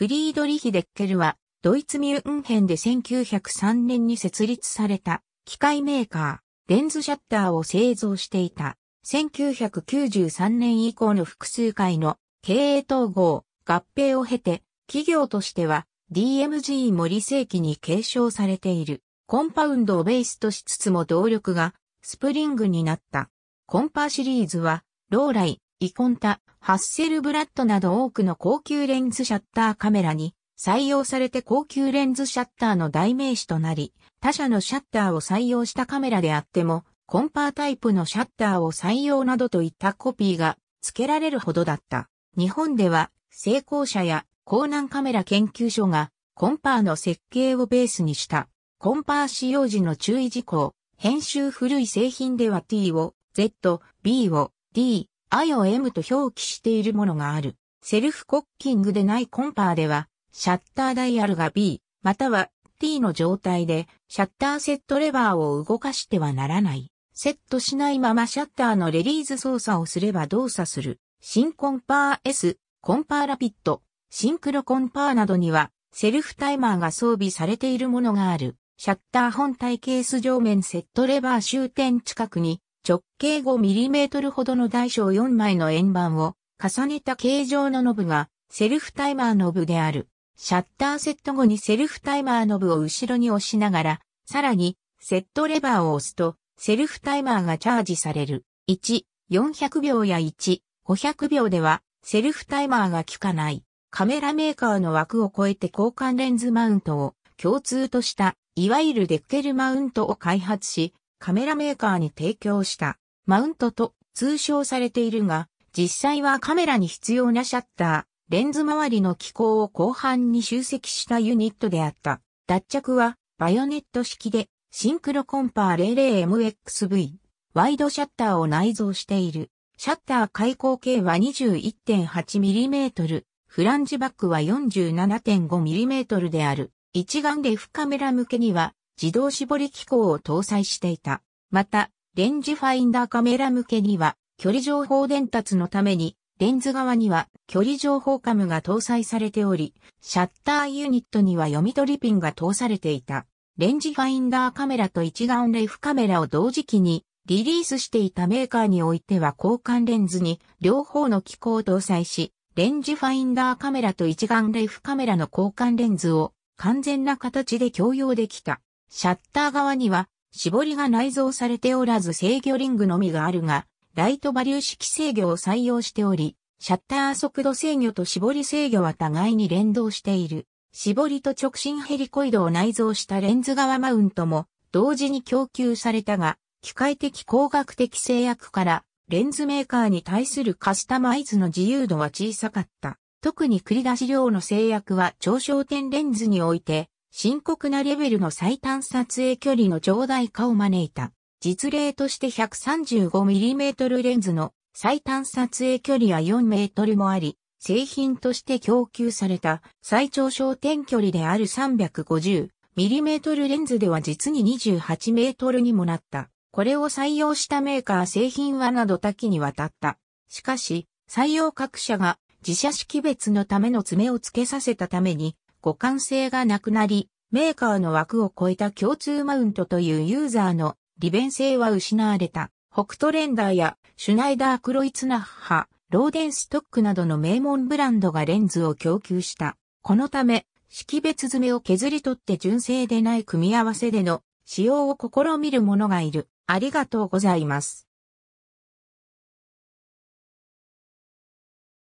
フリードリヒ・デッケルは、ドイツミュンヘンで1903年に設立された機械メーカー、レンズシャッターを製造していた。1993年以降の複数回の経営統合、合併を経て、企業としては DMG 森世紀に継承されている。コンパウンドをベースとしつつも動力がスプリングになった。コンパシリーズは、ローライ、イコンタ、ハッセルブラッドなど多くの高級レンズシャッターカメラに採用されて高級レンズシャッターの代名詞となり、他社のシャッターを採用したカメラであっても、コンパータイプのシャッターを採用などといったコピーが付けられるほどだった。日本では成功者や江南カメラ研究所がコンパーの設計をベースにしたコンパー使用時の注意事項、編集古い製品では T を Z、B を D、I を M と表記しているものがある。セルフコッキングでないコンパーでは、シャッターダイヤルが B、または T の状態で、シャッターセットレバーを動かしてはならない。セットしないままシャッターのレリーズ操作をすれば動作する。新コンパー S、コンパーラピット、シンクロコンパーなどには、セルフタイマーが装備されているものがある。シャッター本体ケース上面セットレバー終点近くに直径 5mm ほどの大小4枚の円盤を重ねた形状のノブがセルフタイマーノブである。シャッターセット後にセルフタイマーノブを後ろに押しながら、さらにセットレバーを押すとセルフタイマーがチャージされる。1、400秒や1、500秒ではセルフタイマーが効かない。カメラメーカーの枠を超えて交換レンズマウントを共通とした、いわゆるデッケルマウントを開発し、カメラメーカーに提供したマウントと通称されているが、実際はカメラに必要なシャッター、レンズ周りの機構を後半に集積したユニットであった。脱着はバヨネット式でシンクロコンパー 00MXV ワイドシャッターを内蔵している。シャッター開口径は 21.8mm、フランジバックは 47.5mm である。一眼レフカメラ向けには自動絞り機構を搭載していた。また、レンジファインダーカメラ向けには、距離情報伝達のために、レンズ側には距離情報カムが搭載されており、シャッターユニットには読み取りピンが通されていた。レンジファインダーカメラと一眼レフカメラを同時期にリリースしていたメーカーにおいては交換レンズに両方の機構を搭載し、レンジファインダーカメラと一眼レフカメラの交換レンズを完全な形で共用できた。シャッター側には絞りが内蔵されておらず制御リングのみがあるが、ライトバリュー式制御を採用しており、シャッター速度制御と絞り制御は互いに連動している。絞りと直進ヘリコイドを内蔵したレンズ側マウントも同時に供給されたが、機械的工学的制約からレンズメーカーに対するカスタマイズの自由度は小さかった。特に繰り出し量の制約は超焦点レンズにおいて深刻なレベルの最短撮影距離の長大化を招いた。実例として 135mm レンズの最短撮影距離は4メートルもあり、製品として供給された最長焦点距離である 350mm レンズでは実に28メートルにもなった。これを採用したメーカー製品はなど多岐にわたった。しかし、採用各社が自社識別のための爪を付けさせたために、互換性がなくなり、メーカーの枠を超えた共通マウントというユーザーの利便性は失われた。北斗レンダーやシュナイダー・クロイツナッハ、ローデンストックなどの名門ブランドがレンズを供給した。このため、識別爪を削り取って純正でない組み合わせでの使用を試みる者がいる。ありがとうございます。